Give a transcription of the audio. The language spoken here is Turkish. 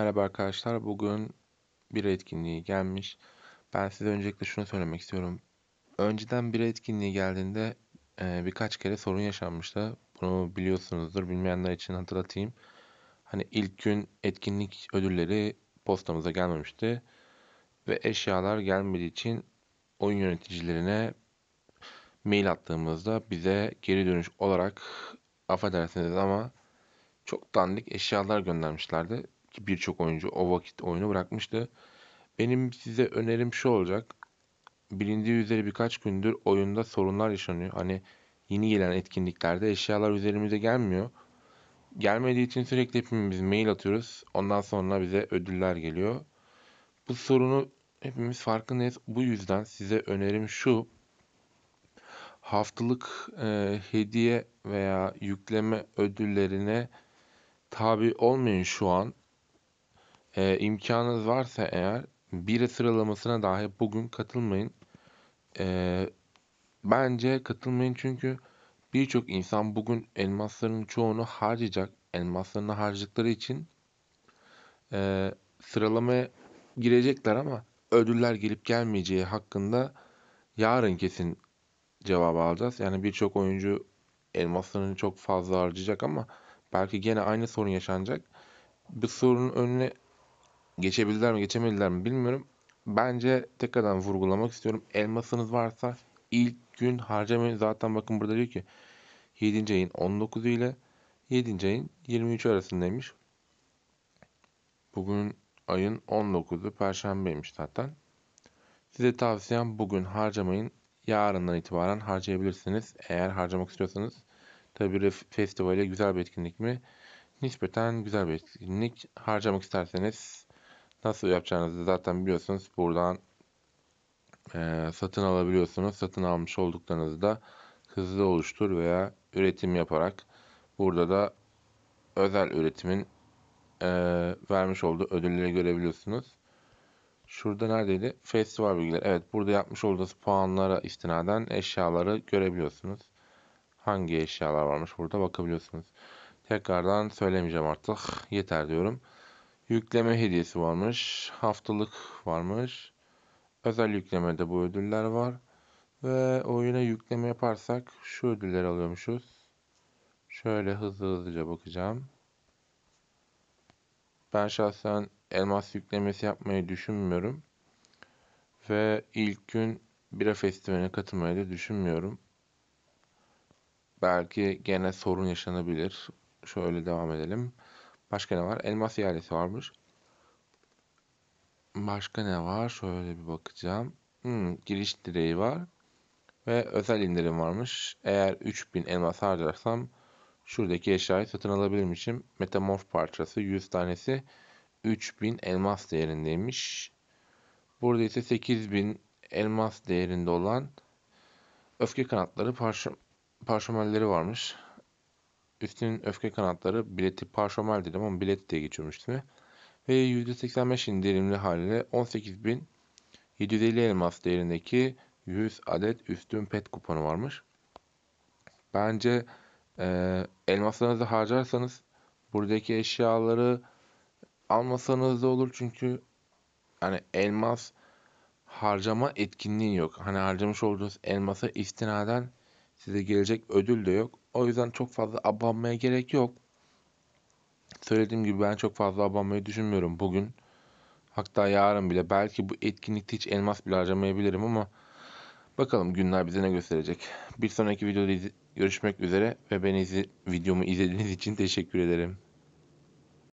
Merhaba arkadaşlar. Bugün bir etkinliği gelmiş. Ben size öncelikle şunu söylemek istiyorum. Önceden bir etkinliği geldiğinde e, birkaç kere sorun yaşanmıştı. Bunu biliyorsunuzdur. Bilmeyenler için hatırlatayım. Hani ilk gün etkinlik ödülleri postamıza gelmemişti. Ve eşyalar gelmediği için oyun yöneticilerine mail attığımızda bize geri dönüş olarak affedersiniz ama çok dandik eşyalar göndermişlerdi. Ki birçok oyuncu o vakit oyunu bırakmıştı. Benim size önerim şu olacak. Bilindiği üzere birkaç gündür oyunda sorunlar yaşanıyor. Hani yeni gelen etkinliklerde eşyalar üzerimize gelmiyor. Gelmediği için sürekli hepimiz mail atıyoruz. Ondan sonra bize ödüller geliyor. Bu sorunu hepimiz farkındayız. Bu yüzden size önerim şu. Haftalık e, hediye veya yükleme ödüllerine tabi olmayın şu an. E, imkanınız varsa eğer bir sıralamasına dahi bugün katılmayın. E, bence katılmayın çünkü birçok insan bugün elmaslarının çoğunu harcayacak. Elmaslarını harcadıkları için e, sıralamaya girecekler ama ödüller gelip gelmeyeceği hakkında yarın kesin cevap alacağız. Yani birçok oyuncu elmaslarını çok fazla harcayacak ama belki gene aynı sorun yaşanacak. Bu sorunun önüne geçebildiler mi geçemediler mi bilmiyorum. Bence tekrardan vurgulamak istiyorum. Elmasınız varsa ilk gün harcamayın. Zaten bakın burada diyor ki 7. ayın 19'u ile 7. ayın 23 arasındaymış. Bugün ayın 19'u perşembeymiş zaten. Size tavsiyem bugün harcamayın. Yarından itibaren harcayabilirsiniz. Eğer harcamak istiyorsanız. Tabi bir festivale güzel bir etkinlik mi? Nispeten güzel bir etkinlik. Harcamak isterseniz Nasıl yapacağınızı zaten biliyorsunuz. Buradan e, satın alabiliyorsunuz. Satın almış olduklarınızı da hızlı oluştur veya üretim yaparak burada da özel üretimin e, vermiş olduğu ödülleri görebiliyorsunuz. Şurada neredeydi? Festival bilgileri. Evet burada yapmış olduğunuz puanlara istinaden eşyaları görebiliyorsunuz. Hangi eşyalar varmış burada bakabiliyorsunuz. Tekrardan söylemeyeceğim artık. Yeter diyorum. Yükleme hediyesi varmış. Haftalık varmış. Özel yüklemede bu ödüller var. Ve oyuna yükleme yaparsak şu ödülleri alıyormuşuz. Şöyle hızlı hızlıca bakacağım. Ben şahsen elmas yüklemesi yapmayı düşünmüyorum. Ve ilk gün bira festivaline katılmayı da düşünmüyorum. Belki gene sorun yaşanabilir. Şöyle devam edelim. Başka ne var? Elmas ihalesi varmış. Başka ne var? Şöyle bir bakacağım. Hmm, giriş direği var. Ve özel indirim varmış. Eğer 3000 elmas harcarsam şuradaki eşyayı satın alabilirmişim. Metamorf parçası 100 tanesi 3000 elmas değerindeymiş. Burada ise 8000 elmas değerinde olan öfke kanatları parşömenleri varmış. Üstünün öfke kanatları bileti parşömel dedim ama bilet diye geçiyorum üstüne. Ve %85 indirimli haliyle 18.750 elmas değerindeki 100 adet üstün pet kuponu varmış. Bence e, elmaslarınızı harcarsanız buradaki eşyaları almasanız da olur çünkü hani elmas harcama etkinliği yok. Hani harcamış olduğunuz elmasa istinaden size gelecek ödül de yok. O yüzden çok fazla abanmaya gerek yok. Söylediğim gibi ben çok fazla abanmayı düşünmüyorum bugün. Hatta yarın bile belki bu etkinlikte hiç elmas bile harcamayabilirim ama bakalım günler bize ne gösterecek. Bir sonraki videoda görüşmek üzere ve beni izle videomu izlediğiniz için teşekkür ederim.